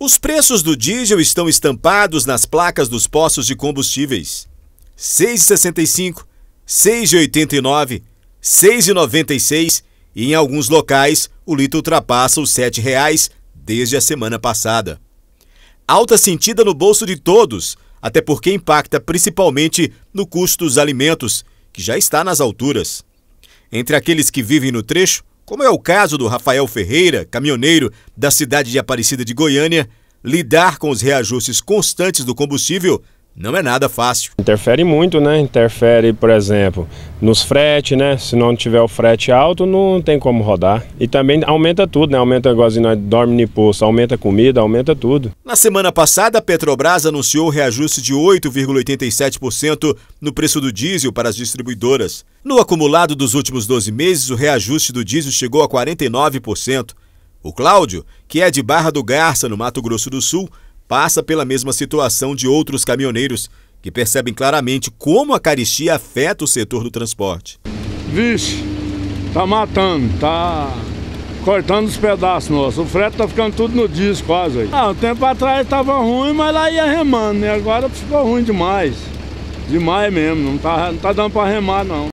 Os preços do diesel estão estampados nas placas dos postos de combustíveis. 6,65, 6,89, 6,96 e em alguns locais o litro ultrapassa os R$ 7,00 desde a semana passada. Alta sentida no bolso de todos, até porque impacta principalmente no custo dos alimentos, que já está nas alturas. Entre aqueles que vivem no trecho, como é o caso do Rafael Ferreira, caminhoneiro da cidade de Aparecida de Goiânia, lidar com os reajustes constantes do combustível não é nada fácil. Interfere muito, né? Interfere, por exemplo, nos fretes, né? Se não tiver o frete alto, não tem como rodar. E também aumenta tudo, né? Aumenta agora, de dorme no poço, aumenta a comida, aumenta tudo. Na semana passada, a Petrobras anunciou o reajuste de 8,87% no preço do diesel para as distribuidoras. No acumulado dos últimos 12 meses, o reajuste do diesel chegou a 49%. O Cláudio, que é de Barra do Garça, no Mato Grosso do Sul, passa pela mesma situação de outros caminhoneiros, que percebem claramente como a caristia afeta o setor do transporte. Vixe, tá matando, tá cortando os pedaços nossos. O frete tá ficando tudo no disco quase aí. Ah, um tempo atrás estava ruim, mas lá ia remando, né? Agora ficou ruim demais. Demais mesmo, não tá, não tá dando para remar não.